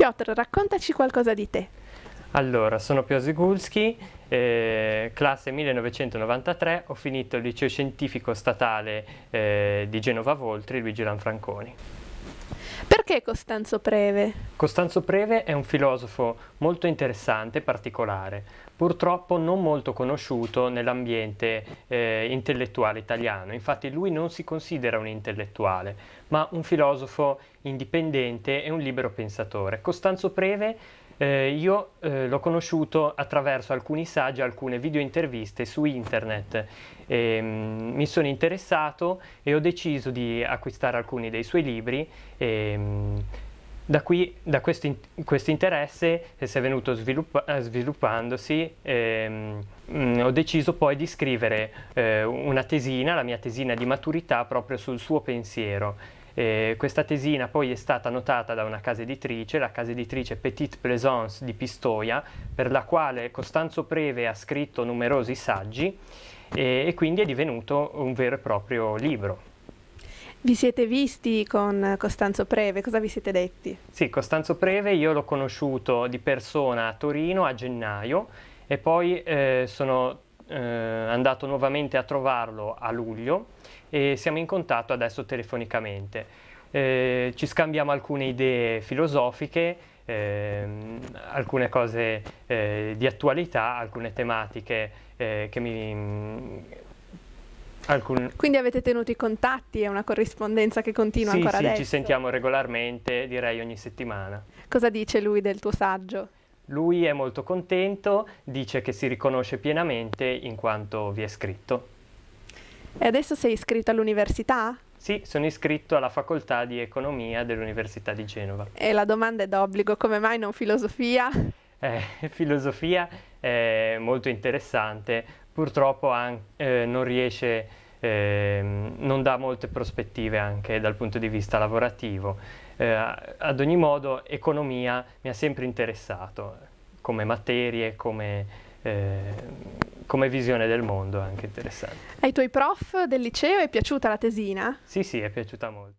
Piotr, raccontaci qualcosa di te. Allora, sono Pio Zigulski, eh, classe 1993, ho finito il liceo scientifico statale eh, di Genova Voltri, Luigi Lanfranconi. Perché Costanzo Preve? Costanzo Preve è un filosofo molto interessante e particolare, purtroppo non molto conosciuto nell'ambiente eh, intellettuale italiano. Infatti lui non si considera un intellettuale, ma un filosofo indipendente e un libero pensatore. Costanzo Preve eh, io eh, l'ho conosciuto attraverso alcuni saggi, alcune video interviste su internet. E, ehm, mh, mi sono interessato e ho deciso di acquistare alcuni dei suoi libri. E, ehm, mh, da, qui, da questo, in, questo interesse eh, si è venuto sviluppa- eh, sviluppandosi, ehm, mh, mm, ho deciso poi di scrivere eh, una tesina, la mia tesina di maturità proprio sul suo pensiero. Eh, questa tesina poi è stata notata da una casa editrice, la casa editrice Petite Plaisance di Pistoia, per la quale Costanzo Preve ha scritto numerosi saggi eh, e quindi è divenuto un vero e proprio libro. Vi siete visti con Costanzo Preve? Cosa vi siete detti? Sì, Costanzo Preve io l'ho conosciuto di persona a Torino a gennaio e poi eh, sono eh, andato nuovamente a trovarlo a luglio e siamo in contatto adesso telefonicamente. Eh, ci scambiamo alcune idee filosofiche, ehm, alcune cose eh, di attualità, alcune tematiche eh, che mi... Alcun... Quindi avete tenuto i contatti, è una corrispondenza che continua sì, ancora sì, adesso? Sì, ci sentiamo regolarmente, direi ogni settimana. Cosa dice lui del tuo saggio? Lui è molto contento, dice che si riconosce pienamente in quanto vi è scritto. E adesso sei iscritto all'università? Sì, sono iscritto alla facoltà di economia dell'Università di Genova. E la domanda è d'obbligo, come mai non filosofia? Eh, filosofia è molto interessante, purtroppo an- eh, non riesce a eh, non dà molte prospettive anche dal punto di vista lavorativo. Eh, ad ogni modo economia mi ha sempre interessato come materie, come... Eh, come visione del mondo anche interessante. Ai tuoi prof del liceo è piaciuta la tesina? Sì, sì, è piaciuta molto.